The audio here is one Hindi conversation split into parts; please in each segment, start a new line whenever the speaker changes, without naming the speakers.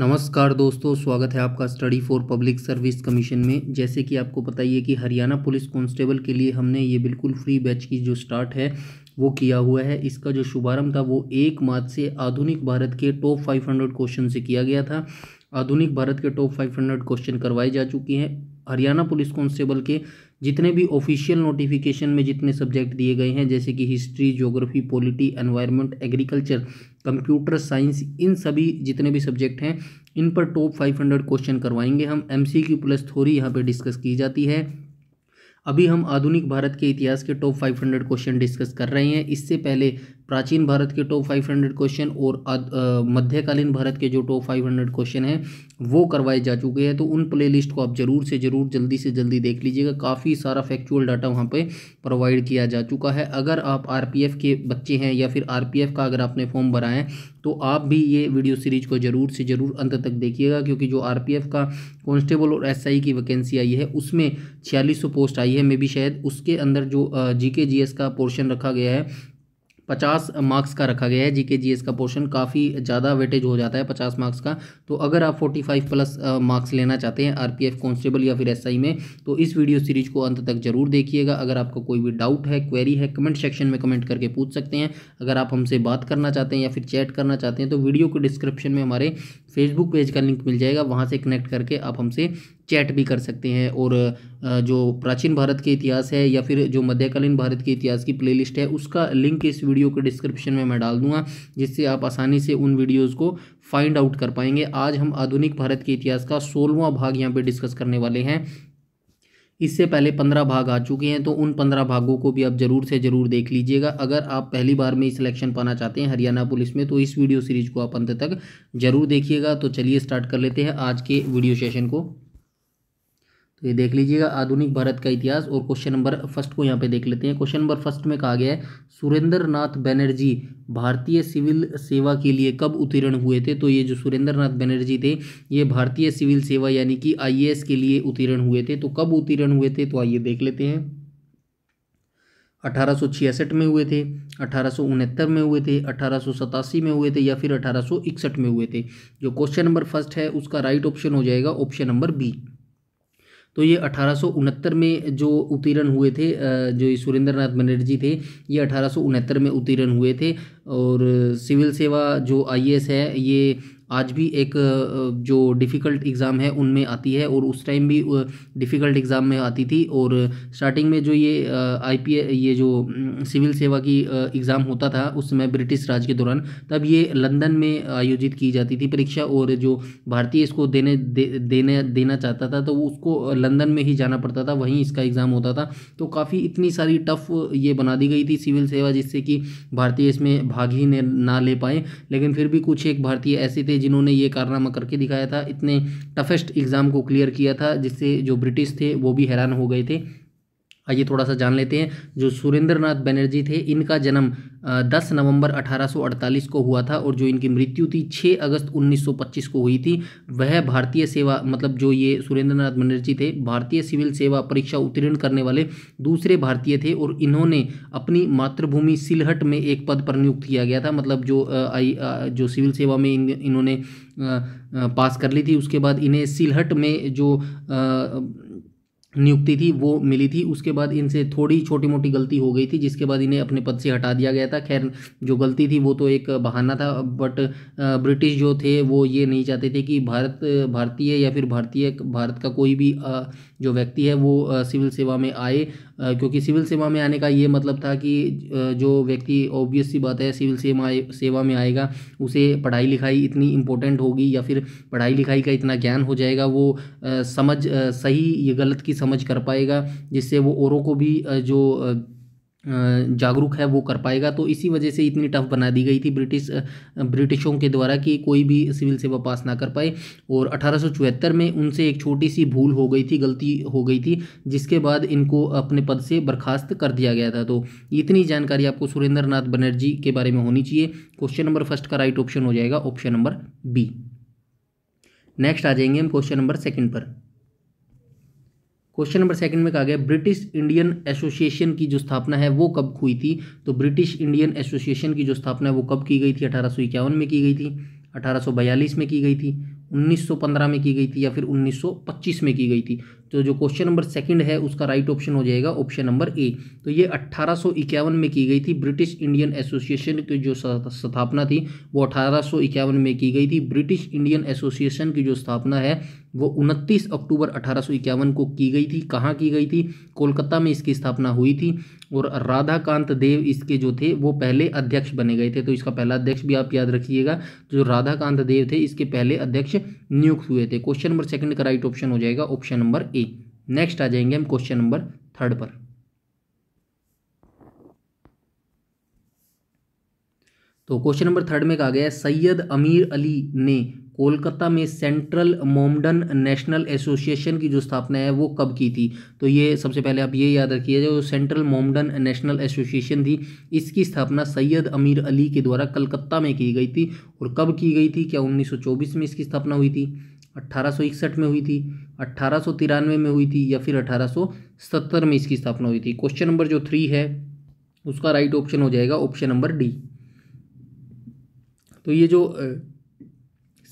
नमस्कार दोस्तों स्वागत है आपका study for public service commission में जैसे कि आपको पता ही है कि हरियाणा पुलिस कांस्टेबल के लिए हमने ये बिल्कुल फ्री बैच की जो स्टार्ट है वो किया हुआ है इसका जो शुभारंभ था वो एक मार्च से आधुनिक भारत के टॉप फाइव हंड्रेड क्वेश्चन से किया गया था आधुनिक भारत के टॉप फाइव हंड्रेड क्वेश्चन करवाए जा चुके हैं हरियाणा पुलिस कॉन्स्टेबल के जितने भी ऑफिशियल नोटिफिकेशन में जितने सब्जेक्ट दिए गए हैं जैसे कि history geography polity environment agriculture computer science इन सभी जितने भी सब्जेक्ट हैं इन पर टॉप फाइव हंड्रेड क्वेश्चन करवाएंगे हम एम सी क्यू प्लस थोड़ी यहाँ पर डिस्कस की जाती है अभी हम आधुनिक भारत के इतिहास के टॉप 500 क्वेश्चन डिस्कस कर रहे हैं इससे पहले प्राचीन भारत के टॉप फाइव हंड्रेड क्वेश्चन और मध्यकालीन भारत के जो टॉप फाइव हंड्रेड क्वेश्चन हैं वो करवाए जा चुके हैं तो उन प्लेलिस्ट को आप ज़रूर से ज़रूर जल्दी से जल्दी देख लीजिएगा काफ़ी सारा फैक्चुअल डाटा वहाँ पे प्रोवाइड किया जा चुका है अगर आप आर के बच्चे हैं या फिर आर का अगर आपने फॉर्म भरा है तो आप भी ये वीडियो सीरीज को ज़रूर से ज़रूर अंत तक देखिएगा क्योंकि जो आर का कॉन्स्टेबल और एस की वैकेंसी आई है उसमें छियालीस पोस्ट आई है मे भी शायद उसके अंदर जो जीके जीएस का पोर्शन रखा गया है पचास मार्क्स का रखा गया है जीके जीएस का पोर्शन काफ़ी ज़्यादा वेटेज हो जाता है पचास मार्क्स का तो अगर आप फोर्टी फाइव प्लस मार्क्स लेना चाहते हैं आरपीएफ कांस्टेबल या फिर एसआई में तो इस वीडियो सीरीज को अंत तक जरूर देखिएगा अगर आपको कोई भी डाउट है क्वेरी है कमेंट सेक्शन में कमेंट करके पूछ सकते हैं अगर आप हमसे बात करना चाहते हैं या फिर चैट करना चाहते हैं तो वीडियो के डिस्क्रिप्शन में हमारे फेसबुक पेज का लिंक मिल जाएगा वहाँ से कनेक्ट करके आप हमसे चैट भी कर सकते हैं और जो प्राचीन भारत के इतिहास है या फिर जो मध्यकालीन भारत के इतिहास की प्लेलिस्ट है उसका लिंक इस वीडियो के डिस्क्रिप्शन में मैं डाल दूंगा जिससे आप आसानी से उन वीडियोज़ को फाइंड आउट कर पाएंगे आज हम आधुनिक भारत के इतिहास का सोलवा भाग यहाँ पर डिस्कस करने वाले हैं इससे पहले पंद्रह भाग आ चुके हैं तो उन पंद्रह भागों को भी आप ज़रूर से ज़रूर देख लीजिएगा अगर आप पहली बार में सिलेक्शन पाना चाहते हैं हरियाणा पुलिस में तो इस वीडियो सीरीज़ को आप अंत तक ज़रूर देखिएगा तो चलिए स्टार्ट कर लेते हैं आज के वीडियो सेशन को तो ये देख लीजिएगा आधुनिक भारत का इतिहास और क्वेश्चन नंबर फर्स्ट को यहाँ पे देख लेते हैं क्वेश्चन नंबर फर्स्ट में कहा गया है सुरेंद्र नाथ बैनर्जी भारतीय सिविल सेवा के लिए कब उत्तीर्ण हुए थे तो ये जो सुरेंद्र नाथ बैनर्जी थे ये भारतीय सिविल सेवा यानी कि आईएएस के लिए उत्तीर्ण हुए थे तो कब उत्तीर्ण हुए थे तो आइए देख लेते हैं अठारह में हुए थे अठारह में हुए थे अठारह में हुए थे या फिर अठारह में हुए थे जो क्वेश्चन नंबर फर्स्ट है उसका राइट ऑप्शन हो जाएगा ऑप्शन नंबर बी तो ये अठारह में जो उत्तीर्ण हुए थे जो सुरेंद्र नाथ बनर्जी थे ये अठारह में उत्तीर्ण हुए थे और सिविल सेवा जो आई है ये आज भी एक जो डिफ़िकल्ट एग्ज़ाम है उनमें आती है और उस टाइम भी डिफ़िकल्ट एग्ज़ाम में आती थी और स्टार्टिंग में जो ये आई पी ये जो सिविल सेवा की एग्ज़ाम होता था उस समय ब्रिटिश राज के दौरान तब ये लंदन में आयोजित की जाती थी परीक्षा और जो भारतीय इसको देने दे, देने देना चाहता था तो उसको लंदन में ही जाना पड़ता था वहीं इसका एग्ज़ाम होता था तो काफ़ी इतनी सारी टफ ये बना दी गई थी सिविल सेवा जिससे कि भारतीय इसमें भाग ही ना ले पाए लेकिन फिर भी कुछ एक भारतीय ऐसे थे जिन्होंने ये कारनामा करके दिखाया था इतने टफेस्ट एग्ज़ाम को क्लियर किया था जिससे जो ब्रिटिश थे वो भी हैरान हो गए थे आइए थोड़ा सा जान लेते हैं जो सुरेंद्र नाथ बनर्जी थे इनका जन्म 10 नवंबर 1848 को हुआ था और जो इनकी मृत्यु थी 6 अगस्त 1925 को हुई थी वह भारतीय सेवा मतलब जो ये सुरेंद्र नाथ बनर्जी थे भारतीय सिविल सेवा परीक्षा उत्तीर्ण करने वाले दूसरे भारतीय थे और इन्होंने अपनी मातृभूमि सिलहट में एक पद पर नियुक्त किया गया था मतलब जो आई जो सिविल सेवा में इन्होंने पास कर ली थी उसके बाद इन्हें सिलहट में जो आ, नियुक्ति थी वो मिली थी उसके बाद इनसे थोड़ी छोटी मोटी गलती हो गई थी जिसके बाद इन्हें अपने पद से हटा दिया गया था खैर जो गलती थी वो तो एक बहाना था बट ब्रिटिश जो थे वो ये नहीं चाहते थे कि भारत भारतीय या फिर भारतीय भारत का कोई भी आ, जो व्यक्ति है वो सिविल सेवा में आए क्योंकि सिविल सेवा में आने का ये मतलब था कि जो व्यक्ति ऑब्वियस सी बात है सिविल सेवा सेवा में आएगा उसे पढ़ाई लिखाई इतनी इम्पोर्टेंट होगी या फिर पढ़ाई लिखाई का इतना ज्ञान हो जाएगा वो समझ सही ये गलत की समझ कर पाएगा जिससे वो औरों को भी जो जागरूक है वो कर पाएगा तो इसी वजह से इतनी टफ बना दी गई थी ब्रिटिश ब्रिटिशों के द्वारा कि कोई भी सिविल सेवा पास ना कर पाए और अठारह में उनसे एक छोटी सी भूल हो गई थी गलती हो गई थी जिसके बाद इनको अपने पद से बर्खास्त कर दिया गया था तो इतनी जानकारी आपको सुरेंद्र नाथ बनर्जी के बारे में होनी चाहिए क्वेश्चन नंबर फर्स्ट का राइट ऑप्शन हो जाएगा ऑप्शन नंबर बी नेक्स्ट आ जाएंगे हम क्वेश्चन नंबर सेकेंड पर क्वेश्चन नंबर सेकंड में कहा गया ब्रिटिश इंडियन एसोसिएशन की जो स्थापना है वो कब हुई थी तो ब्रिटिश इंडियन एसोसिएशन की जो स्थापना है वो कब की गई थी अठारह में की गई थी अठारह में की गई थी 1915 में की गई थी या फिर 1925 में की गई थी तो जो क्वेश्चन नंबर सेकंड है उसका राइट ऑप्शन हो जाएगा ऑप्शन नंबर ए तो ये अट्ठारह में की गई थी ब्रिटिश इंडियन एसोसिएशन की जो स्थापना थी वो अठारह में की गई थी ब्रिटिश इंडियन एसोसिएशन की जो स्थापना है वो उनतीस अक्टूबर अठारह को की गई थी कहाँ की गई थी कोलकाता में इसकी स्थापना हुई थी और राधाकांत देव इसके जो थे वो पहले अध्यक्ष बने गए थे तो इसका पहला अध्यक्ष भी आप याद रखिएगा जो राधाकांत देव थे इसके पहले अध्यक्ष नियुक्त हुए थे क्वेश्चन नंबर सेकंड का राइट ऑप्शन हो जाएगा ऑप्शन नंबर ए नेक्स्ट आ जाएंगे हम क्वेश्चन नंबर थर्ड पर तो क्वेश्चन नंबर थर्ड में कहा गया है सैयद अमीर अली ने कोलकाता में सेंट्रल मोमडन नेशनल एसोसिएशन की जो स्थापना है वो कब की थी तो ये सबसे पहले आप ये याद रखिए जो सेंट्रल मोमडन नेशनल एसोसिएशन थी इसकी स्थापना सैयद अमीर अली के द्वारा कलकत्ता में की गई थी और कब की गई थी क्या 1924 में इसकी स्थापना हुई थी अट्ठारह में हुई थी अट्ठारह में हुई थी या फिर 1870 में इसकी स्थापना हुई थी क्वेश्चन नंबर जो थ्री है उसका राइट ऑप्शन हो जाएगा ऑप्शन नंबर डी तो ये जो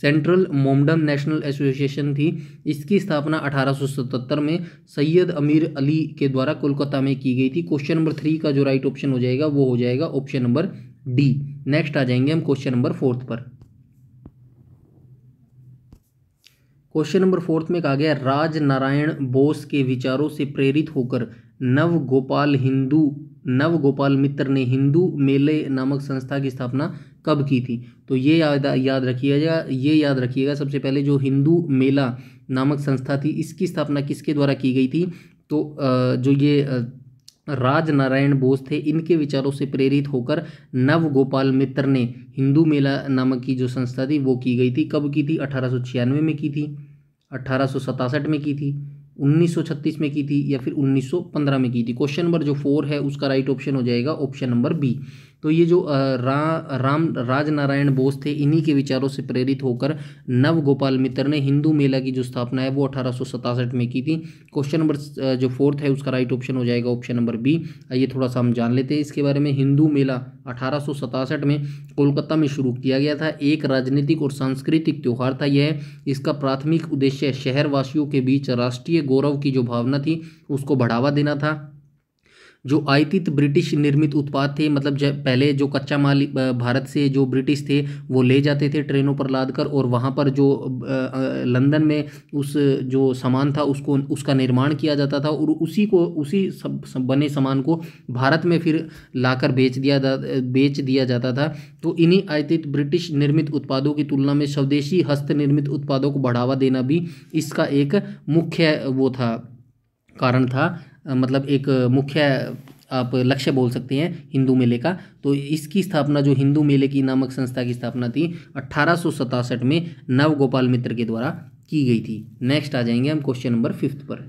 सेंट्रल मोमडन नेशनल एसोसिएशन थी इसकी स्थापना 1877 में सैयद अमीर अली के द्वारा कोलकाता में की गई थी क्वेश्चन नंबर थ्री का जो राइट ऑप्शन हो जाएगा वो हो जाएगा ऑप्शन नंबर डी नेक्स्ट आ जाएंगे हम क्वेश्चन नंबर फोर्थ पर क्वेश्चन नंबर फोर्थ में कहा गया राज नारायण बोस के विचारों से प्रेरित होकर नव गोपाल हिंदू नव गोपाल मित्र ने हिंदू मेले नामक संस्था की स्थापना कब की थी तो ये याद याद रखिएगा ये याद रखिएगा सबसे पहले जो हिंदू मेला नामक संस्था थी इसकी स्थापना किसके द्वारा की गई थी तो जो ये राज नारायण बोस थे इनके विचारों से प्रेरित होकर नव गोपाल मित्र ने हिंदू मेला नामक की जो संस्था थी वो की गई थी कब की थी अठारह में की थी अठारह में की थी 1936 में की थी या फिर 1915 में की थी क्वेश्चन नंबर जो फोर है उसका राइट ऑप्शन हो जाएगा ऑप्शन नंबर बी तो ये जो रा, राम राज नारायण बोस थे इन्हीं के विचारों से प्रेरित होकर नव गोपाल मित्र ने हिंदू मेला की जो स्थापना है वो अठारह में की थी क्वेश्चन नंबर जो फोर्थ है उसका राइट ऑप्शन हो जाएगा ऑप्शन नंबर बी ये थोड़ा सा हम जान लेते हैं इसके बारे में हिंदू मेला अठारह में कोलकाता में शुरू किया गया था एक राजनीतिक और सांस्कृतिक त्यौहार था यह इसका प्राथमिक उद्देश्य शहरवासियों के बीच राष्ट्रीय गौरव की जो भावना थी उसको बढ़ावा देना था जो आयतित ब्रिटिश निर्मित उत्पाद थे मतलब पहले जो कच्चा माल भारत से जो ब्रिटिश थे वो ले जाते थे ट्रेनों पर लाद कर और वहाँ पर जो लंदन में उस जो सामान था उसको उसका निर्माण किया जाता था और उसी को उसी सब, सब बने सामान को भारत में फिर लाकर बेच दिया बेच दिया जाता था तो इन्हीं आयतित ब्रिटिश निर्मित उत्पादों की तुलना में स्वदेशी हस्त निर्मित उत्पादों को बढ़ावा देना भी इसका एक मुख्य वो था कारण था मतलब एक मुख्य आप लक्ष्य बोल सकते हैं हिंदू मेले का तो इसकी स्थापना जो हिंदू मेले की नामक संस्था की स्थापना थी अट्ठारह में नव गोपाल मित्र के द्वारा की गई थी नेक्स्ट आ जाएंगे हम क्वेश्चन नंबर फिफ्थ पर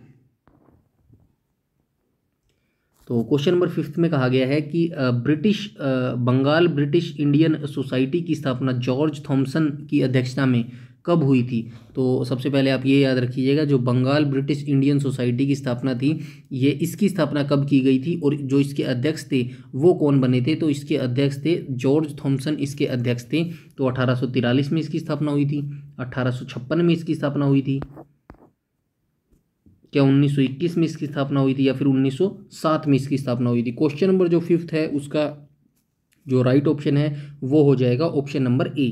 तो क्वेश्चन नंबर फिफ्थ में कहा गया है कि British Bengal British Indian society की स्थापना जॉर्ज थॉमसन की अध्यक्षता में कब हुई थी तो सबसे पहले आप ये याद रखिएगा जो बंगाल ब्रिटिश इंडियन सोसाइटी की स्थापना थी ये इसकी स्थापना कब की गई थी और जो इसके अध्यक्ष थे वो कौन बने थे तो इसके अध्यक्ष थे जॉर्ज थॉम्सन इसके अध्यक्ष थे तो अठारह में इसकी स्थापना हुई थी अठारह में इसकी स्थापना हुई थी क्या 1921 में इसकी स्थापना हुई थी या फिर 1907 में इसकी स्थापना हुई थी क्वेश्चन नंबर जो फिफ्थ है उसका जो राइट right ऑप्शन है वो हो जाएगा ऑप्शन नंबर ए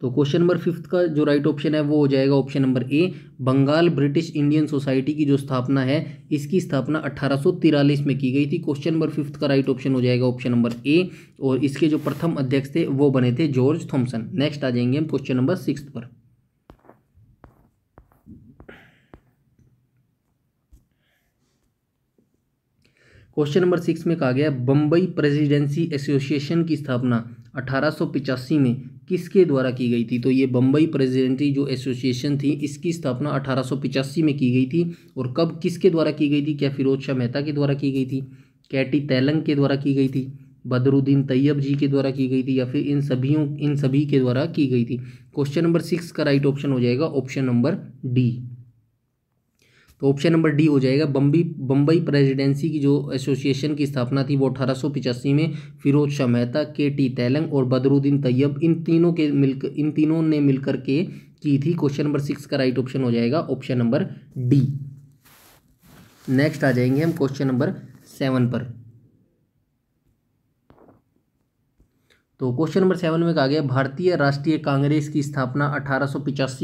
तो क्वेश्चन नंबर फिफ्थ का जो राइट right ऑप्शन है वो हो जाएगा option number A Bengal British Indian society की जो स्थापना है इसकी स्थापना अट्ठारह में की गई थी क्वेश्चन नंबर फिफ्थ का राइट right ऑप्शन हो जाएगा ऑप्शन नंबर ए और इसके जो प्रथम अध्यक्ष थे वो बने थे जॉर्ज थॉम्सन नेक्स्ट आ जाएंगे हम क्वेश्चन नंबर सिक्स पर क्वेश्चन नंबर सिक्स में कहा गया बम्बई प्रेसिडेंसी एसोसिएशन की स्थापना 1885 में किसके द्वारा की गई थी तो ये बम्बई प्रेसिडेंटरी जो एसोसिएशन थी इसकी स्थापना 1885 में की गई थी और कब किसके द्वारा की गई थी क्या फिरोज शाह मेहता के द्वारा की गई थी कैटी तैलंग के द्वारा की गई थी बदरुद्दीन तैयब जी के द्वारा की गई थी या फिर इन सभी इन सभी के द्वारा की गई थी क्वेश्चन नंबर सिक्स का राइट ऑप्शन हो जाएगा ऑप्शन नंबर डी तो ऑप्शन नंबर डी हो जाएगा बम्बई बम्बई प्रेजिडेंसी की जो एसोसिएशन की स्थापना थी वो अठारह में फिरोज शाह मेहता के टी तैलंग और बदरुद्दीन तैयब इन तीनों के मिलकर इन तीनों ने मिलकर के की थी क्वेश्चन नंबर सिक्स का राइट ऑप्शन हो जाएगा ऑप्शन नंबर डी नेक्स्ट आ जाएंगे हम क्वेश्चन नंबर सेवन पर तो क्वेश्चन नंबर सेवन में कहा गया भारतीय राष्ट्रीय कांग्रेस की स्थापना अठारह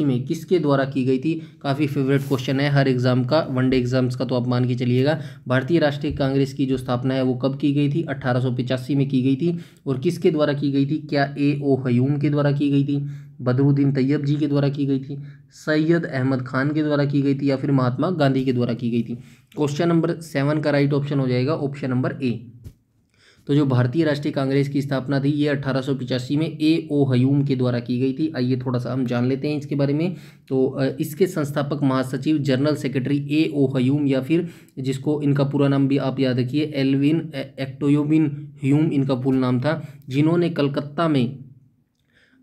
में किसके द्वारा की गई थी काफ़ी फेवरेट क्वेश्चन है हर एग्जाम का वनडे एग्जाम्स का तो आप मान के चलिएगा भारतीय राष्ट्रीय कांग्रेस की जो स्थापना है वो कब की गई थी 1885 में की गई थी और किसके द्वारा की गई थी क्या ए ओ हयूम के द्वारा की गई थी बदरुद्दीन तैयब जी के द्वारा की गई थी सैयद अहमद खान के द्वारा की गई थी या फिर महात्मा गांधी के द्वारा की गई थी क्वेश्चन नंबर सेवन का राइट ऑप्शन हो जाएगा ऑप्शन नंबर ए तो जो भारतीय राष्ट्रीय कांग्रेस की स्थापना थी ये अठारह में ए ओ हयूम के द्वारा की गई थी आइए थोड़ा सा हम जान लेते हैं इसके बारे में तो इसके संस्थापक महासचिव जनरल सेक्रेटरी ए ओ हयूम या फिर जिसको इनका पूरा नाम भी आप याद रखिए एलविन एक्टोयोबिन ह्यूम इनका पूर्ण नाम था जिन्होंने कलकत्ता में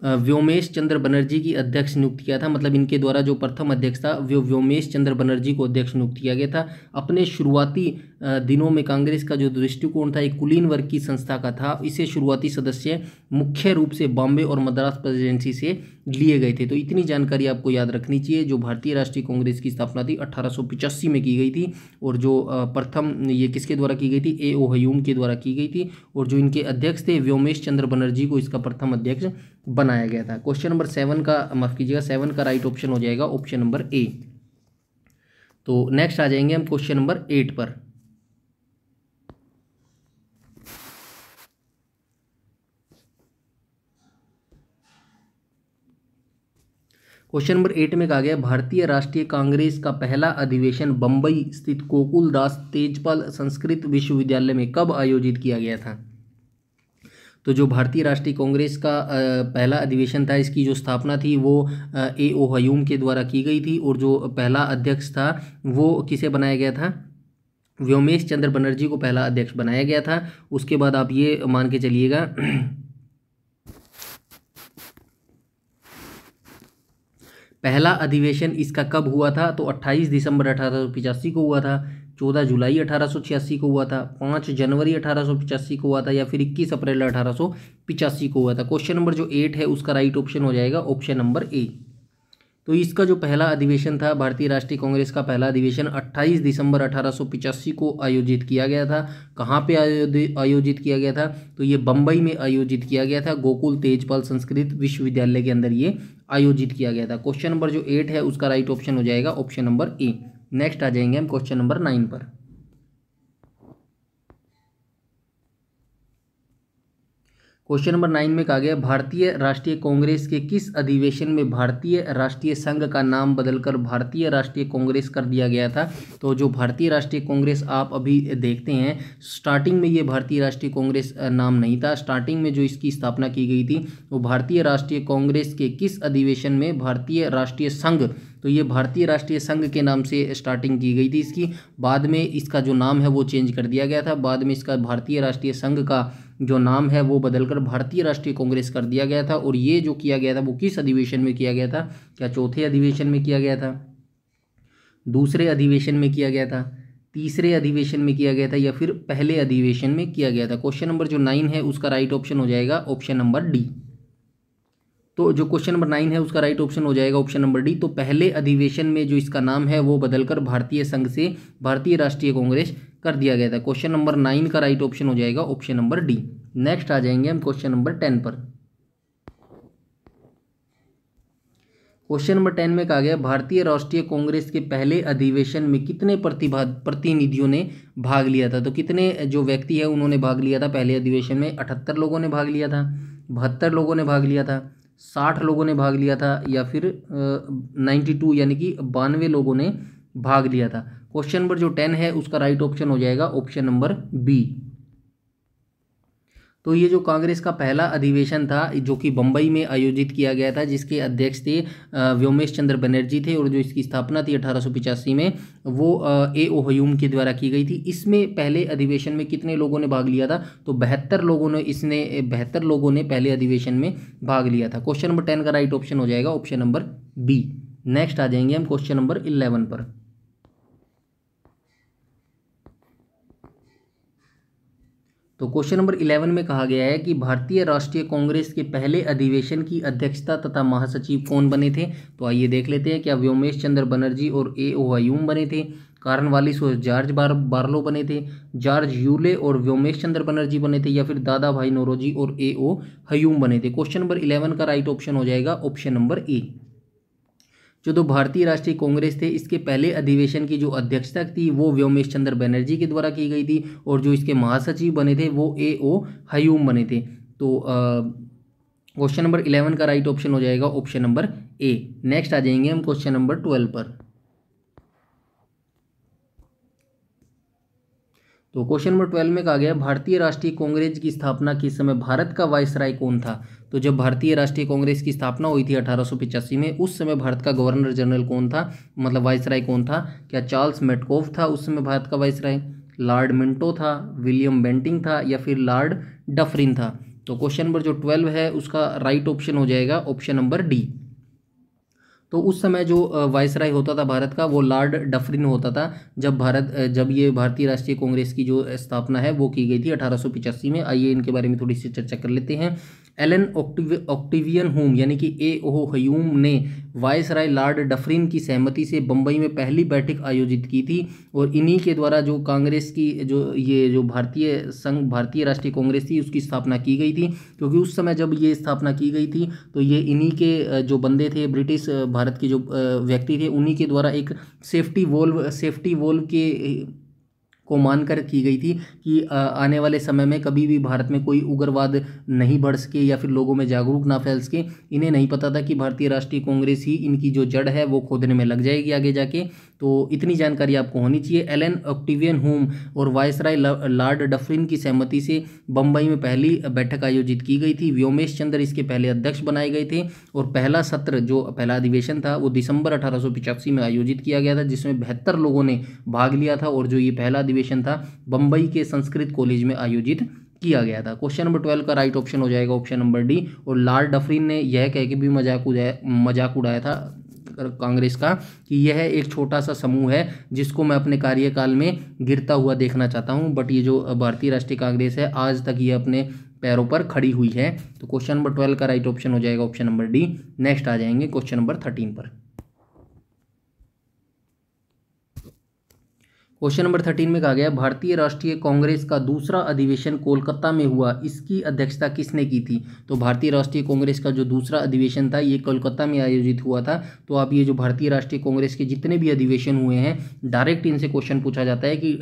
व्योमेश चंद्र बनर्जी की अध्यक्ष नियुक्त किया था मतलब इनके द्वारा जो प्रथम अध्यक्ष था व्योमेश चंद्र बनर्जी को अध्यक्ष नियुक्त किया गया था अपने शुरुआती दिनों में कांग्रेस का जो दृष्टिकोण था एक कुलीन वर्ग की संस्था का था इसे शुरुआती सदस्य मुख्य रूप से बॉम्बे और मद्रास प्रेसिडेंसी से लिए गए थे तो इतनी जानकारी आपको याद रखनी चाहिए जो भारतीय राष्ट्रीय कांग्रेस की स्थापना थी अट्ठारह में की गई थी और जो प्रथम ये किसके द्वारा की गई थी ए ओ हयूम के द्वारा की गई थी और जो इनके अध्यक्ष थे व्योमेश चंद्र बनर्जी को इसका प्रथम अध्यक्ष बनाया गया था क्वेश्चन नंबर सेवन का माफ कीजिएगा सेवन का राइट ऑप्शन हो जाएगा ऑप्शन नंबर ए तो नेक्स्ट आ जाएंगे हम क्वेश्चन नंबर एट पर क्वेश्चन नंबर एट में कहा गया भारतीय राष्ट्रीय कांग्रेस का पहला अधिवेशन बम्बई स्थित कोकुल दास तेजपाल संस्कृत विश्वविद्यालय में कब आयोजित किया गया था तो जो भारतीय राष्ट्रीय कांग्रेस का पहला अधिवेशन था इसकी जो स्थापना थी वो ए ओ हयूम के द्वारा की गई थी और जो पहला अध्यक्ष था वो किसे बनाया गया था व्योमेश चंद्र बनर्जी को पहला अध्यक्ष बनाया गया था उसके बाद आप ये मान के चलिएगा पहला अधिवेशन इसका कब हुआ था तो 28 दिसंबर अठारह को हुआ था 14 जुलाई अठारह को हुआ था 5 जनवरी अठारह को हुआ था या फिर 21 अप्रैल अठारह को हुआ था क्वेश्चन नंबर जो एट है उसका राइट ऑप्शन हो जाएगा ऑप्शन नंबर ए तो इसका जो पहला अधिवेशन था भारतीय राष्ट्रीय कांग्रेस का पहला अधिवेशन 28 दिसंबर अठारह को आयोजित किया गया था कहाँ पे आयोजित किया गया था तो ये बम्बई में आयोजित किया गया था गोकुल तेजपाल संस्कृत विश्वविद्यालय के अंदर ये आयोजित किया गया था क्वेश्चन नंबर जो एट है उसका राइट ऑप्शन हो जाएगा ऑप्शन नंबर ए नेक्स्ट आ जाएंगे हम क्वेश्चन नंबर नाइन पर क्वेश्चन नंबर नाइन में कहा गया भारतीय राष्ट्रीय कांग्रेस के किस अधिवेशन में भारतीय राष्ट्रीय संघ का नाम बदलकर भारतीय राष्ट्रीय कांग्रेस कर दिया गया था तो जो भारतीय राष्ट्रीय कांग्रेस आप अभी देखते हैं स्टार्टिंग में ये भारतीय राष्ट्रीय कांग्रेस नाम नहीं था स्टार्टिंग में जो इसकी स्थापना की गई थी वो भारतीय राष्ट्रीय कांग्रेस के किस अधिवेशन में भारतीय राष्ट्रीय संघ तो ये भारतीय राष्ट्रीय संघ के नाम से स्टार्टिंग की गई थी इसकी बाद में इसका जो नाम है वो चेंज कर दिया गया था बाद में इसका भारतीय राष्ट्रीय संघ का जो नाम है वो बदलकर भारतीय राष्ट्रीय कांग्रेस कर दिया गया था और ये जो किया गया था वो किस अधिवेशन में किया गया था क्या चौथे अधिवेशन में किया गया था दूसरे अधिवेशन में किया गया था तीसरे अधिवेशन में किया गया था या फिर पहले अधिवेशन में किया गया था क्वेश्चन नंबर जो नाइन है उसका राइट ऑप्शन हो जाएगा ऑप्शन नंबर डी तो जो क्वेश्चन नंबर नाइन है उसका राइट ऑप्शन हो जाएगा ऑप्शन नंबर डी तो पहले अधिवेशन में जो इसका नाम है वो बदलकर भारतीय संघ से भारतीय राष्ट्रीय कांग्रेस कर दिया गया था क्वेश्चन नंबर नाइन का राइट ऑप्शन हो जाएगा ऑप्शन नंबर डी नेक्स्ट आ जाएंगे हम क्वेश्चन नंबर टेन पर क्वेश्चन नंबर टेन में कहा गया भारतीय राष्ट्रीय कांग्रेस के पहले अधिवेशन में कितने प्रतिभा प्रतिनिधियों ने भाग लिया था तो कितने जो व्यक्ति है उन्होंने भाग लिया था पहले अधिवेशन में अठहत्तर लोगों ने भाग लिया था बहत्तर लोगों ने भाग लिया था साठ लोगों ने भाग लिया था या फिर नाइन्टी टू यानी कि बानवे लोगों ने भाग लिया था क्वेश्चन नंबर जो टेन है उसका राइट ऑप्शन हो जाएगा ऑप्शन नंबर बी तो ये जो कांग्रेस का पहला अधिवेशन था जो कि बम्बई में आयोजित किया गया था जिसके अध्यक्ष थे व्योमेश चंद्र बनर्जी थे और जो इसकी स्थापना थी अठारह में वो ए ओ हयूम के द्वारा की गई थी इसमें पहले अधिवेशन में कितने लोगों ने भाग लिया था तो बहत्तर लोगों ने इसने बहत्तर लोगों ने पहले अधिवेशन में भाग लिया था क्वेश्चन नंबर टेन का राइट ऑप्शन हो जाएगा ऑप्शन नंबर बी नेक्स्ट आ जाएंगे हम क्वेश्चन नंबर इलेवन पर तो क्वेश्चन नंबर इलेवन में कहा गया है कि भारतीय राष्ट्रीय कांग्रेस के पहले अधिवेशन की अध्यक्षता तथा महासचिव कौन बने थे तो आइए देख लेते हैं क्या व्योमेश चंद्र बनर्जी और ए ओ ओवायूम बने थे कारण वाली और जॉर्ज बार बार्लो बने थे जॉर्ज यूले और व्योमेश चंद्र बनर्जी बने थे या फिर दादा भाई नोरोजी और ए ओ हयूम बने थे क्वेश्चन नंबर इलेवन का राइट ऑप्शन हो जाएगा ऑप्शन नंबर ए जो तो भारतीय राष्ट्रीय कांग्रेस थे इसके पहले अधिवेशन की जो अध्यक्षता थी वो व्योमेश चंद्र बनर्जी के द्वारा की गई थी और जो इसके महासचिव बने थे वो ए ओ हयूम बने थे तो क्वेश्चन नंबर इलेवन का राइट ऑप्शन हो जाएगा ऑप्शन नंबर ए नेक्स्ट आ जाएंगे हम क्वेश्चन नंबर ट्वेल्व पर तो क्वेश्चन नंबर ट्वेल्व में कहा गया भारतीय राष्ट्रीय कांग्रेस की स्थापना किस समय भारत का वायसराय कौन था तो जब भारतीय राष्ट्रीय कांग्रेस की स्थापना हुई थी अठारह में उस समय भारत का गवर्नर जनरल कौन था मतलब वाइसराय कौन था क्या चार्ल्स मेटकोव था उस समय भारत का वाइसराय लॉर्ड मिंटो था विलियम बेंटिंग था या फिर लॉर्ड डफरिन था तो क्वेश्चन नंबर जो ट्वेल्व है उसका राइट ऑप्शन हो जाएगा ऑप्शन नंबर डी तो उस समय जो वायसराय होता था भारत का वो लॉर्ड डफरिन होता था जब भारत जब ये भारतीय राष्ट्रीय कांग्रेस की जो स्थापना है वो की गई थी अठारह में आइए इनके बारे में थोड़ी सी चर्चा कर लेते हैं एलन ऑक्टिवियन होम यानी कि ए ओ हयूम ने वाइस राय लॉर्ड डफरिन की सहमति से बम्बई में पहली बैठक आयोजित की थी और इन्हीं के द्वारा जो कांग्रेस की जो ये जो भारतीय संघ भारतीय राष्ट्रीय कांग्रेस थी उसकी स्थापना की गई थी क्योंकि उस समय जब ये स्थापना की गई थी तो ये इन्हीं के जो बंदे थे ब्रिटिश भारत के जो व्यक्ति थे उन्हीं के द्वारा एक सेफ्टी वोल्व सेफ्टी वोल्व के को मानकर की गई थी कि आने वाले समय में कभी भी भारत में कोई उग्रवाद नहीं बढ़ सके या फिर लोगों में जागरूक ना फैल सके इन्हें नहीं पता था कि भारतीय राष्ट्रीय कांग्रेस ही इनकी जो जड़ है वो खोदने में लग जाएगी आगे जाके तो इतनी जानकारी आपको होनी चाहिए एलन ऑक्टिवियन होम और वायसराय लॉर्ड डफरिन की सहमति से बम्बई में पहली बैठक आयोजित की गई थी व्योमेश चंद्र इसके पहले अध्यक्ष बनाए गए थे और पहला सत्र जो पहला अधिवेशन था वो दिसंबर अठारह में आयोजित किया गया था जिसमें बहत्तर लोगों ने भाग लिया था और जो ये पहला अधिवेशन था बम्बई के संस्कृत कॉलेज में आयोजित किया गया था क्वेश्चन नंबर ट्वेल्व का राइट ऑप्शन हो जाएगा ऑप्शन नंबर डी और लाल डफरीन ने यह कह के भी मजाक उड़ाया मजाक उड़ाया था कांग्रेस का कि यह एक छोटा सा समूह है जिसको मैं अपने कार्यकाल में गिरता हुआ देखना चाहता हूँ बट ये जो भारतीय राष्ट्रीय कांग्रेस है आज तक ये अपने पैरों पर खड़ी हुई है तो क्वेश्चन नंबर ट्वेल्व का राइट ऑप्शन हो जाएगा ऑप्शन नंबर डी नेक्स्ट आ जाएंगे क्वेश्चन नंबर थर्टीन पर क्वेश्चन नंबर थर्टीन में कहा गया भारतीय राष्ट्रीय कांग्रेस का दूसरा अधिवेशन कोलकाता में हुआ इसकी अध्यक्षता किसने की थी तो भारतीय राष्ट्रीय कांग्रेस का जो दूसरा अधिवेशन था ये कोलकाता में आयोजित हुआ था तो आप ये जो भारतीय राष्ट्रीय कांग्रेस के जितने भी अधिवेशन हुए हैं डायरेक्ट इनसे क्वेश्चन पूछा जाता है कि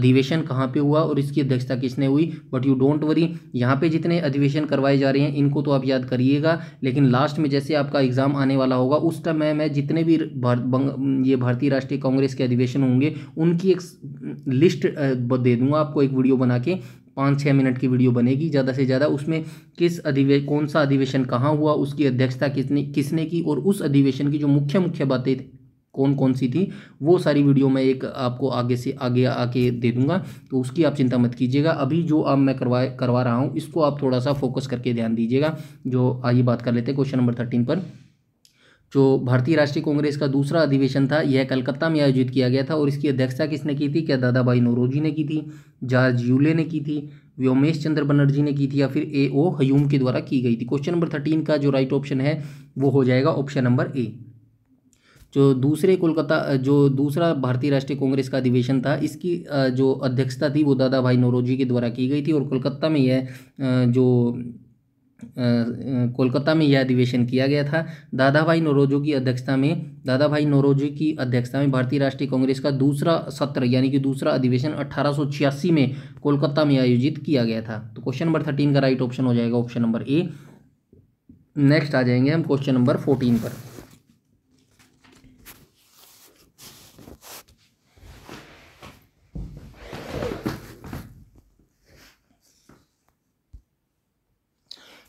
अधिवेशन कहाँ पर हुआ और इसकी अध्यक्षता किसने हुई बट यू डोंट वरी यहाँ पर जितने अधिवेशन करवाए जा रहे हैं इनको तो आप याद करिएगा लेकिन लास्ट में जैसे आपका एग्जाम आने वाला होगा उस समय में जितने भी ये भारतीय राष्ट्रीय कांग्रेस के अधिवेशन होंगे उनकी की एक लिस्ट दे दूंगा आपको एक वीडियो बना के पाँच छः मिनट की वीडियो बनेगी ज़्यादा से ज़्यादा उसमें किस अधिवे कौन सा अधिवेशन कहाँ हुआ उसकी अध्यक्षता किसने किसने की और उस अधिवेशन की जो मुख्य मुख्य बातें कौन कौन सी थी वो सारी वीडियो मैं एक आपको आगे से आगे आके दे दूंगा तो उसकी आप चिंता मत कीजिएगा अभी जो अब मैं करवा करवा रहा हूँ इसको आप थोड़ा सा फोकस करके ध्यान दीजिएगा जो आइए बात कर लेते हैं क्वेश्चन नंबर थर्टीन पर जो भारतीय राष्ट्रीय कांग्रेस का दूसरा अधिवेशन था यह कलकत्ता में आयोजित किया गया था और इसकी अध्यक्षता किसने की थी क्या दादाभाई नोरोजी ने की थी जॉर्ज यूले ने की थी व्योमेश चंद्र बनर्जी ने की थी या फिर ए ओ हयूम के द्वारा की गई थी क्वेश्चन नंबर थर्टीन का जो राइट ऑप्शन है वो हो जाएगा ऑप्शन नंबर ए जो दूसरे कोलकाता जो दूसरा भारतीय राष्ट्रीय कांग्रेस का अधिवेशन था इसकी जो अध्यक्षता थी वो दादा भाई नौरोजी के द्वारा की गई थी और कोलकाता में यह जो कोलकाता में यह अधिवेशन किया गया था दादा भाई नोरोजो की अध्यक्षता में दादा भाई नोरोजो की अध्यक्षता में भारतीय राष्ट्रीय कांग्रेस का दूसरा सत्र यानी कि दूसरा अधिवेशन अठारह में कोलकाता में आयोजित किया गया था तो क्वेश्चन नंबर थर्टीन का राइट ऑप्शन हो जाएगा ऑप्शन नंबर ए नेक्स्ट आ जाएंगे हम क्वेश्चन नंबर फोर्टीन पर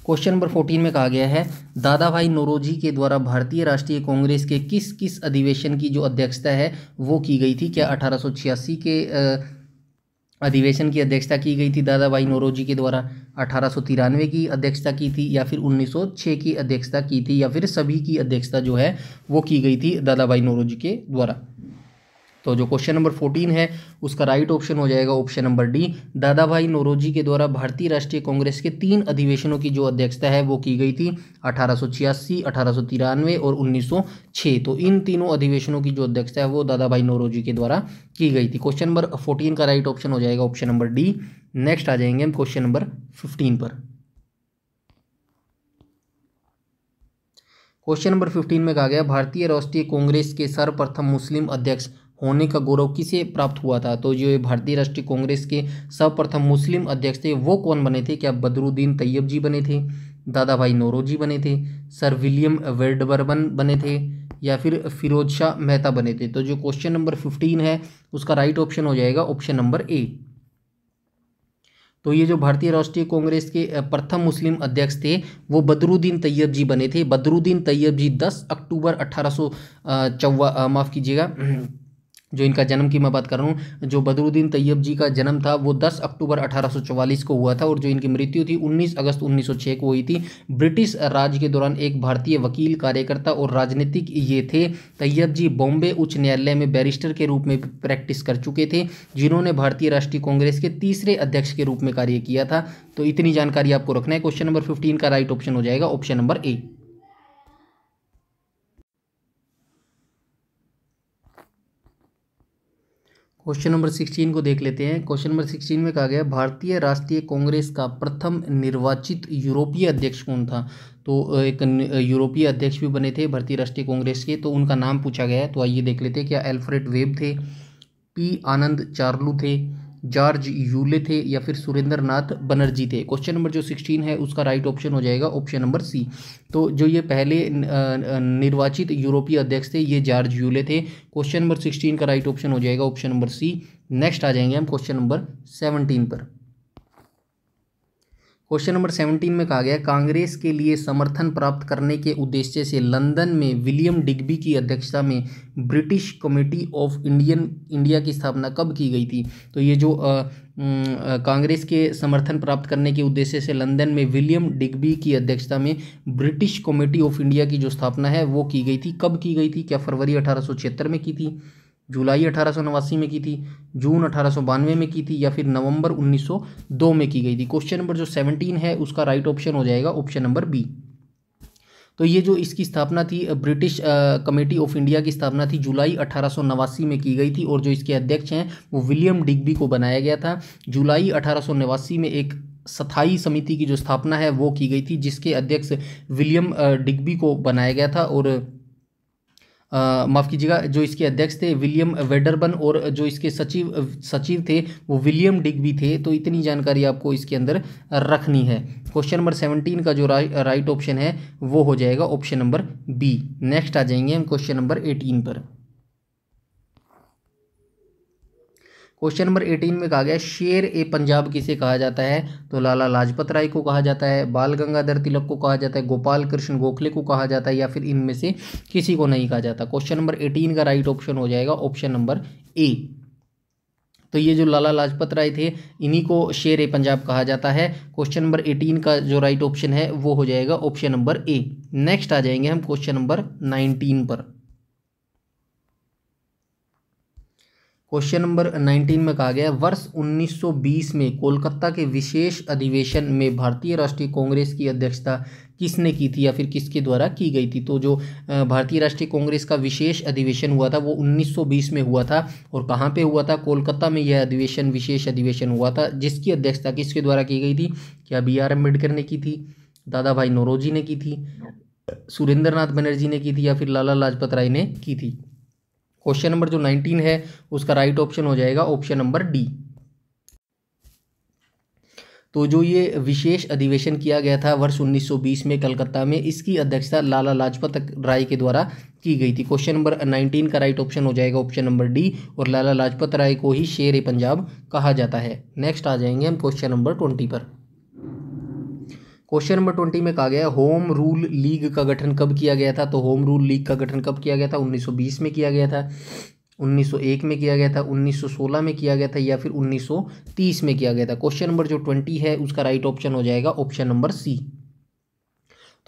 क्वेश्चन नंबर फोर्टीन में कहा गया है दादा भाई नोरोजी के द्वारा भारतीय राष्ट्रीय कांग्रेस के किस किस अधिवेशन की जो अध्यक्षता है वो की गई थी क्या अठारह के अधिवेशन की अध्यक्षता की गई थी दादा भाई नोरोजी के द्वारा अठारह की अध्यक्षता की थी या फिर 1906 की अध्यक्षता की थी या फिर सभी की अध्यक्षता जो है वो की गई थी दादा भाई नोरोजी के द्वारा तो जो क्वेश्चन नंबर फोर्टीन है उसका राइट ऑप्शन हो जाएगा ऑप्शन नंबर डी दादा भाई नोरोजी के द्वारा भारतीय राष्ट्रीय कांग्रेस के तीन अधिवेशनों की जो अध्यक्षता है वो की गई थी अठारह सौ और उन्नीस तो इन तीनों अधिवेशनों की जो अध्यक्षता है वो दादा भाई नोरोजी के द्वारा की गई थी क्वेश्चन नंबर फोर्टीन का राइट ऑप्शन हो जाएगा ऑप्शन नंबर डी नेक्स्ट आ जाएंगे हम क्वेश्चन नंबर फिफ्टीन पर क्वेश्चन नंबर फिफ्टीन में कहा गया भारतीय राष्ट्रीय कांग्रेस के सर्वप्रथम मुस्लिम अध्यक्ष होने का गौरव किसे प्राप्त हुआ था तो जो भारतीय राष्ट्रीय कांग्रेस के सर्वप्रथम मुस्लिम अध्यक्ष थे वो कौन बने थे क्या बदरुद्दीन तैयब जी बने थे दादा भाई जी बने थे सर विलियम वेडबर्बन बने थे या फिर फिरोज शाह मेहता बने थे तो जो क्वेश्चन नंबर फिफ्टीन है उसका राइट ऑप्शन हो जाएगा ऑप्शन नंबर ए तो ये जो भारतीय राष्ट्रीय कांग्रेस के प्रथम मुस्लिम अध्यक्ष थे वो बदरुद्दीन तैयब जी बने थे बदरुद्दीन तैयब जी 10 अक्टूबर अठारह सौ माफ़ कीजिएगा जो इनका जन्म की मैं बात कर रहा हूँ जो बदरुद्दीन तैयब जी का जन्म था वो 10 अक्टूबर 1844 को हुआ था और जो इनकी मृत्यु थी 19 अगस्त 1906 को हुई थी ब्रिटिश राज के दौरान एक भारतीय वकील कार्यकर्ता और राजनीतिक ये थे तैयब जी बॉम्बे उच्च न्यायालय में बैरिस्टर के रूप में प्रैक्टिस कर चुके थे जिन्होंने भारतीय राष्ट्रीय कांग्रेस के तीसरे अध्यक्ष के रूप में कार्य किया था तो इतनी जानकारी आपको रखना है क्वेश्चन नंबर फिफ्टीन का राइट ऑप्शन हो जाएगा option number A question number sixteen को देख लेते हैं क्वेश्चन नंबर सिक्सटीन में कहा गया भारतीय राष्ट्रीय कांग्रेस का प्रथम निर्वाचित यूरोपीय अध्यक्ष कौन था तो एक यूरोपीय अध्यक्ष भी बने थे भारतीय राष्ट्रीय कांग्रेस के तो उनका नाम पूछा गया है तो आइए देख लेते हैं क्या एल्फ्रेड वेब थे पी आनंद चार्लू थे जॉर्ज यूले थे या फिर सुरेंद्र नाथ बनर्जी थे क्वेश्चन नंबर जो सिक्सटीन है उसका राइट ऑप्शन हो जाएगा ऑप्शन नंबर सी तो जो ये पहले निर्वाचित यूरोपीय अध्यक्ष थे ये जॉर्ज यूले थे क्वेश्चन नंबर सिक्सटीन का राइट ऑप्शन हो जाएगा ऑप्शन नंबर सी नेक्स्ट आ जाएंगे हम क्वेश्चन नंबर सेवनटीन पर क्वेश्चन नंबर सेवनटीन में कहा गया कांग्रेस के लिए समर्थन प्राप्त करने के उद्देश्य से लंदन में विलियम डिग्बी की अध्यक्षता में British committee of Indian India की स्थापना कब की गई थी तो ये जो आ, कांग्रेस के समर्थन प्राप्त करने के उद्देश्य से लंदन में विलियम डिग्बी की अध्यक्षता में ब्रिटिश कमेटी ऑफ इंडिया की जो स्थापना है वो की गई थी कब की गई थी क्या फरवरी अठारह में की थी जुलाई अठारह में की थी जून अठारह में की थी या फिर नवंबर 1902 में की गई थी क्वेश्चन नंबर जो 17 है उसका राइट ऑप्शन हो जाएगा ऑप्शन नंबर बी तो ये जो इसकी स्थापना थी ब्रिटिश कमेटी ऑफ इंडिया की स्थापना थी जुलाई अठारह में की गई थी और जो इसके अध्यक्ष हैं वो विलियम डिग्बी को बनाया गया था जुलाई अठारह में एक स्थाई समिति की जो स्थापना है वो की गई थी जिसके अध्यक्ष विलियम डिग्बी को बनाया गया था और माफ़ कीजिएगा जो इसके अध्यक्ष थे विलियम वेडरबन और जो इसके सचिव सचिव थे वो विलियम डिग्बी थे तो इतनी जानकारी आपको इसके अंदर रखनी है क्वेश्चन नंबर सेवनटीन का जो रा, राइट ऑप्शन है वो हो जाएगा ऑप्शन नंबर बी नेक्स्ट आ जाएंगे हम क्वेश्चन नंबर एटीन पर क्वेश्चन नंबर एटीन में कहा गया शेर ए पंजाब किसे कहा जाता है तो लाला लाजपत राय को कहा जाता है बाल गंगाधर तिलक को कहा जाता है गोपाल कृष्ण गोखले को कहा जाता है या फिर इनमें से किसी को नहीं कहा जाता क्वेश्चन नंबर एटीन का राइट ऑप्शन हो जाएगा ऑप्शन नंबर ए तो ये जो लाला लाजपत राय थे इन्हीं को शेर ए पंजाब कहा जाता है क्वेश्चन नंबर एटीन का जो राइट ऑप्शन है वो हो जाएगा ऑप्शन नंबर ए नेक्स्ट आ जाएंगे हम क्वेश्चन नंबर नाइनटीन पर क्वेश्चन नंबर 19 में कहा गया है वर्ष 1920 में कोलकाता के विशेष अधिवेशन में भारतीय राष्ट्रीय कांग्रेस की अध्यक्षता किसने की थी या फिर किसके द्वारा की गई थी तो जो भारतीय राष्ट्रीय कांग्रेस का विशेष अधिवेशन हुआ था वो 1920 में हुआ था और कहाँ पे हुआ था कोलकाता में यह अधिवेशन विशेष अधिवेशन हुआ था जिसकी अध्यक्षता किसके द्वारा की गई थी क्या बी आर अम्बेडकर ने की थी दादा भाई नौरोजी ने की थी सुरेंद्र नाथ बनर्जी ने की थी या फिर लाला लाजपत राय ने की थी क्वेश्चन नंबर जो 19 है उसका राइट ऑप्शन हो जाएगा ऑप्शन नंबर डी तो जो ये विशेष अधिवेशन किया गया था वर्ष 1920 में कलकत्ता में इसकी अध्यक्षता लाला लाजपत राय के द्वारा की गई थी क्वेश्चन नंबर 19 का राइट ऑप्शन हो जाएगा ऑप्शन नंबर डी और लाला लाजपत राय को ही शेर ए पंजाब कहा जाता है नेक्स्ट आ जाएंगे हम क्वेश्चन नंबर ट्वेंटी पर क्वेश्चन नंबर ट्वेंटी में कहा गया है होम रूल लीग का गठन कब किया गया था तो होम रूल लीग का गठन कब किया गया था 1920 में किया गया था 1901 में किया गया था 1916 में किया गया था या फिर 1930 में किया गया था क्वेश्चन नंबर जो ट्वेंटी है उसका राइट ऑप्शन हो जाएगा ऑप्शन नंबर सी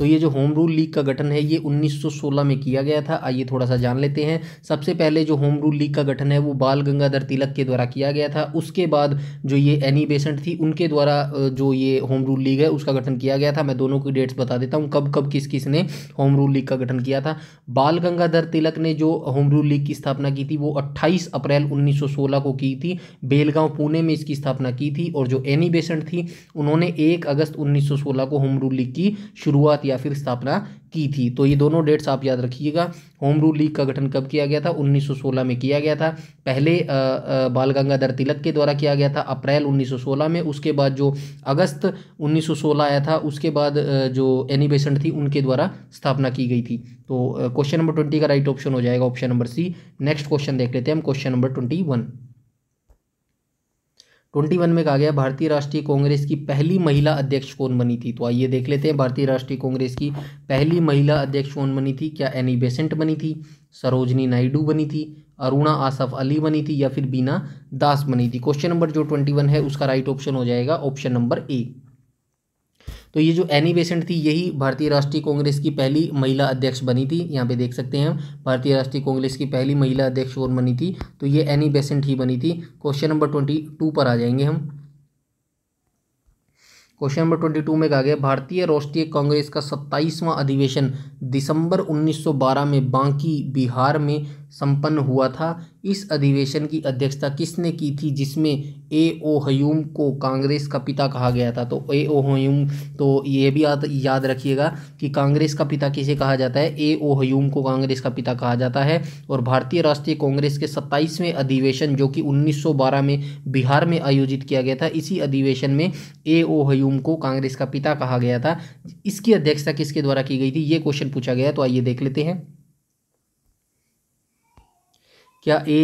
तो ये जो होम रूल लीग का गठन है ये 1916 में किया गया था आइए थोड़ा सा जान लेते हैं सबसे पहले जो होम रूल लीग का गठन है वो बाल गंगाधर तिलक के द्वारा किया गया था उसके बाद जो ये एनी बेसेंट थी उनके द्वारा जो ये होम रूल लीग है उसका गठन किया गया था मैं दोनों की डेट्स बता देता हूँ कब कब किस किस ने होम रूल लीग का गठन किया था बाल गंगाधर तिलक ने जो होम रूल लीग की स्थापना की थी वो अट्ठाईस अप्रैल उन्नीस को की थी बेलगांव पुणे में इसकी स्थापना की थी और जो एनी बेसेंट थी उन्होंने एक अगस्त उन्नीस को होम रूल लीग की शुरुआत या फिर स्थापना की थी तो ये दोनों डेट्स आप याद रखिएगा होम रूल लीग का गठन कब किया गया था 1916 में किया गया था पहले बाल गंगाधर तिलक के द्वारा किया गया था अप्रैल 1916 में उसके बाद जो अगस्त 1916 आया था उसके बाद जो एनी बेसेंट थी उनके द्वारा स्थापना की गई थी तो क्वेश्चन नंबर ट्वेंटी का राइट ऑप्शन हो जाएगा option number C next question देख लेते हैं हम question number twenty one twenty one में कहा गया भारतीय राष्ट्रीय कांग्रेस की पहली महिला अध्यक्ष कौन बनी थी तो आइए देख लेते हैं भारतीय राष्ट्रीय कांग्रेस की पहली महिला अध्यक्ष कौन बनी थी क्या एनी बेसेंट बनी थी सरोजनी नायडू बनी थी अरुणा आसफ अली बनी थी या फिर बीना दास बनी थी क्वेश्चन नंबर जो ट्वेंटी वन है उसका राइट ऑप्शन हो जाएगा ऑप्शन नंबर ए तो ये जो एनी बेसेंट थी यही भारतीय राष्ट्रीय कांग्रेस की पहली महिला अध्यक्ष बनी थी यहाँ पे देख सकते हैं भारतीय राष्ट्रीय कांग्रेस की पहली महिला अध्यक्ष और बनी थी तो ये एनी बेसेंट ही बनी थी क्वेश्चन नंबर ट्वेंटी टू पर आ जाएंगे हम क्वेश्चन नंबर ट्वेंटी टू में कहा गया भारतीय राष्ट्रीय कांग्रेस का सत्ताईसवां अधिवेशन दिसंबर 1912 में बांकी बिहार में संपन्न हुआ था इस अधिवेशन की अध्यक्षता किसने की थी जिसमें ए ओ हयूम को कांग्रेस का पिता कहा गया था तो ए ओ हयूम तो ये भी याद याद रखिएगा कि कांग्रेस का पिता किसे कहा जाता है ए ओ हयूम को कांग्रेस का पिता कहा जाता है और भारतीय राष्ट्रीय कांग्रेस के सत्ताईसवें अधिवेशन जो कि 1912 में बिहार में आयोजित किया गया था इसी अधिवेशन में ए ओ हयूम को कांग्रेस का पिता कहा गया था इसकी अध्यक्षता किसके द्वारा की गई थी ये क्वेश्चन पूछा गया तो आइए देख लेते हैं क्या ए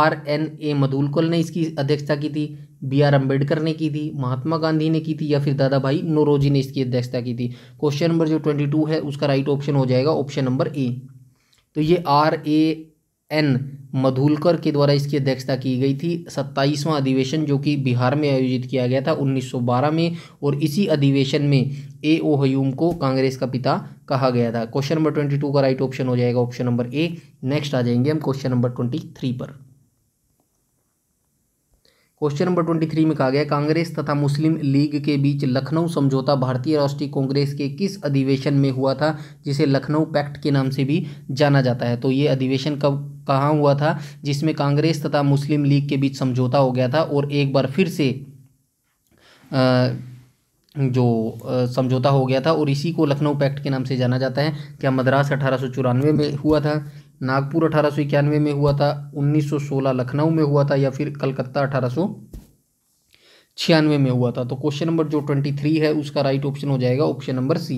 आर एन ए मदुलकुल ने इसकी अध्यक्षता की थी बी आर अम्बेडकर ने की थी महात्मा गांधी ने की थी या फिर दादा भाई नोरोजी ने इसकी अध्यक्षता की थी क्वेश्चन नंबर जो ट्वेंटी टू है उसका राइट ऑप्शन हो जाएगा ऑप्शन नंबर ए तो ये आर ए एन मधुलकर के द्वारा इसकी अध्यक्षता की गई थी सत्ताईसवां अधिवेशन जो कि बिहार में आयोजित किया गया था 1912 में और इसी अधिवेशन में ए ओ हयूम को कांग्रेस का पिता कहा गया था क्वेश्चन नंबर ट्वेंटी टू का राइट ऑप्शन हो जाएगा ऑप्शन नंबर ए नेक्स्ट आ जाएंगे हम क्वेश्चन नंबर ट्वेंटी थ्री पर क्वेश्चन नंबर ट्वेंटी थ्री में कहा गया कांग्रेस तथा मुस्लिम लीग के बीच लखनऊ समझौता भारतीय राष्ट्रीय कांग्रेस के किस अधिवेशन में हुआ था जिसे लखनऊ पैक्ट के नाम से भी जाना जाता है तो ये अधिवेशन कब कहा हुआ था जिसमें कांग्रेस तथा मुस्लिम लीग के बीच समझौता हो गया था और एक बार फिर से जो समझौता हो गया था और इसी को लखनऊ पैक्ट के नाम से जाना जाता है क्या मद्रास अठारह में हुआ था नागपुर अठारह में हुआ था 1916 लखनऊ में हुआ था या फिर कलकत्ता अठारह छियानवे में हुआ था तो क्वेश्चन नंबर जो ट्वेंटी थ्री है उसका राइट ऑप्शन हो जाएगा ऑप्शन नंबर सी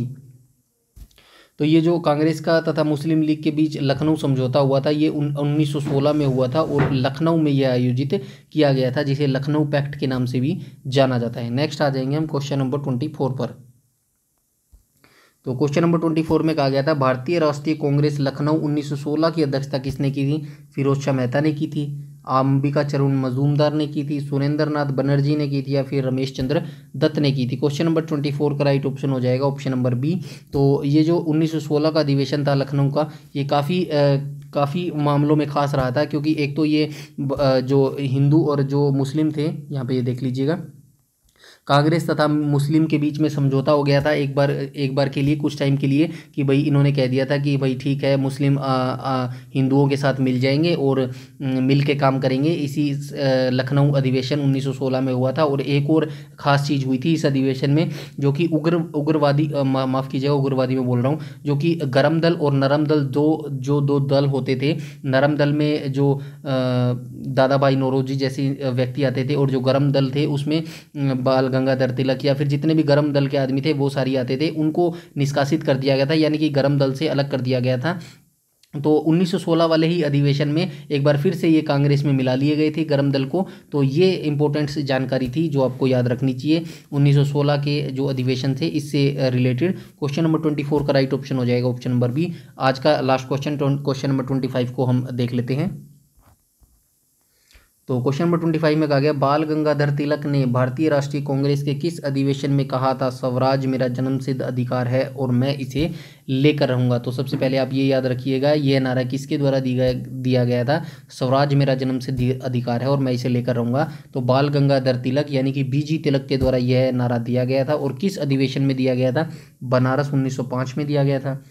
तो ये जो कांग्रेस का तथा मुस्लिम लीग के बीच लखनऊ समझौता हुआ था ये उन्नीस सौ सोलह में हुआ था और लखनऊ में यह आयोजित किया गया था जिसे लखनऊ पैक्ट के नाम से भी जाना जाता है नेक्स्ट आ जाएंगे हम क्वेश्चन नंबर ट्वेंटी फोर पर तो क्वेश्चन नंबर ट्वेंटी फोर में कहा गया था भारतीय राष्ट्रीय कांग्रेस लखनऊ 1916 की अध्यक्षता किसने की थी फिरोज शाह मेहता ने की थी अंबिका चरुण मजूमदार ने की थी सुरेंद्र नाथ बनर्जी ने की थी या फिर रमेश चंद्र दत्त ने की थी क्वेश्चन नंबर ट्वेंटी फोर का राइट ऑप्शन हो जाएगा ऑप्शन नंबर बी तो ये जो 1916 का अधिवेशन था लखनऊ का ये काफ़ी काफ़ी मामलों में खास रहा था क्योंकि एक तो ये जो हिंदू और जो मुस्लिम थे यहाँ पर ये देख लीजिएगा कांग्रेस तथा मुस्लिम के बीच में समझौता हो गया था एक बार एक बार के लिए कुछ टाइम के लिए कि भाई इन्होंने कह दिया था कि भाई ठीक है मुस्लिम हिंदुओं के साथ मिल जाएंगे और मिल के काम करेंगे इसी लखनऊ अधिवेशन 1916 में हुआ था और एक और ख़ास चीज़ हुई थी इस अधिवेशन में जो कि उग्र उग्रवादी माफ़ कीजिएगा उग्रवादी में बोल रहा हूँ जो कि गर्म दल और नरम दल दो जो दो दल होते थे नरम दल में जो दादा भाई नौरोजी जैसे व्यक्ति आते थे और जो गर्म दल थे उसमें बाल गंगाधर तिलक या फिर जितने भी गर्म दल के आदमी थे वो सारी आते थे उनको निष्कासित कर दिया गया था यानी कि गर्म दल से अलग कर दिया गया था तो 1916 वाले ही अधिवेशन में एक बार फिर से ये कांग्रेस में मिला लिए गए थे गर्म दल को तो ये इम्पोर्टेंट जानकारी थी जो आपको याद रखनी चाहिए 1916 के जो अधिवेशन थे इससे रिलेटेड क्वेश्चन नंबर 24 का राइट ऑप्शन हो जाएगा ऑप्शन नंबर बी आज का लास्ट क्वेश्चन क्वेश्चन नंबर 25 को हम देख लेते हैं तो क्वेश्चन नंबर ट्वेंटी फाइव में कहा गया बाल गंगाधर तिलक ने भारतीय राष्ट्रीय कांग्रेस के किस अधिवेशन में कहा था स्वराज मेरा जन्मसिद्ध अधिकार है और मैं इसे लेकर रहूंगा तो सबसे पहले आप ये याद रखिएगा यह नारा किसके द्वारा दिया गया था स्वराज मेरा सिद्ध अधिकार है और मैं इसे लेकर रहूंगा तो बाल गंगाधर तिलक यानी कि बीजी तिलक के द्वारा यह नारा दिया गया था और किस अधिवेशन में दिया गया था बनारस उन्नीस में दिया गया था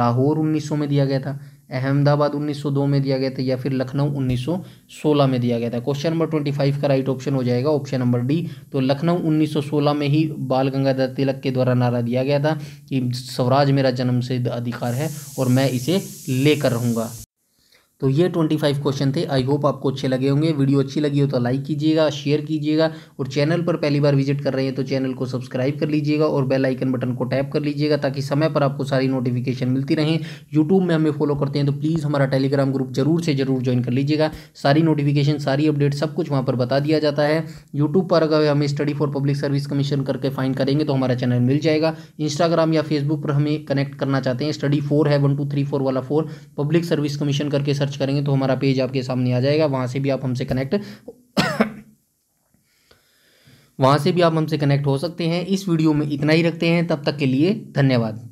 लाहौर उन्नीस में दिया गया था अहमदाबाद 1902 में दिया गया था या फिर लखनऊ 1916 में दिया गया था क्वेश्चन नंबर 25 का राइट ऑप्शन हो जाएगा ऑप्शन नंबर डी तो लखनऊ 1916 में ही बाल गंगाधर तिलक के द्वारा नारा दिया गया था कि स्वराज मेरा जन्म सिद्ध अधिकार है और मैं इसे लेकर रहूँगा तो ये ट्वेंटी फाइव क्वेश्चन थे आई होप आपको अच्छे लगे होंगे वीडियो अच्छी लगी हो तो लाइक कीजिएगा शेयर कीजिएगा और चैनल पर पहली बार विजिट कर रहे हैं तो चैनल को सब्सक्राइब कर लीजिएगा और बेल आइकन बटन को टैप कर लीजिएगा ताकि समय पर आपको सारी नोटिफिकेशन मिलती रहें यूट्यूब में हमें फॉलो करते हैं तो प्लीज़ हमारा टेलीग्राम ग्रुप जरूर से जरूर ज्वाइन कर लीजिएगा सारी नोटिफिकेशन सारी अपडेट सब कुछ वहाँ पर बता दिया जाता है यूट्यूब पर अगर हमें study for public service commission करके फाइन करेंगे तो हमारा चैनल मिल जाएगा इंस्टाग्राम या फेसबुक पर हमें कनेक्ट करना चाहते हैं स्टडी फोर है वन टू थ्री फोर वाला फोर पब्लिक सर्विस कमीशन करके सर्च सर्च करेंगे तो हमारा पेज आपके सामने आ जाएगा वहाँ से भी आप हमसे कनेक्ट वहाँ से भी आप हमसे कनेक्ट हो सकते हैं इस वीडियो में इतना ही रखते हैं तब तक के लिए धन्यवाद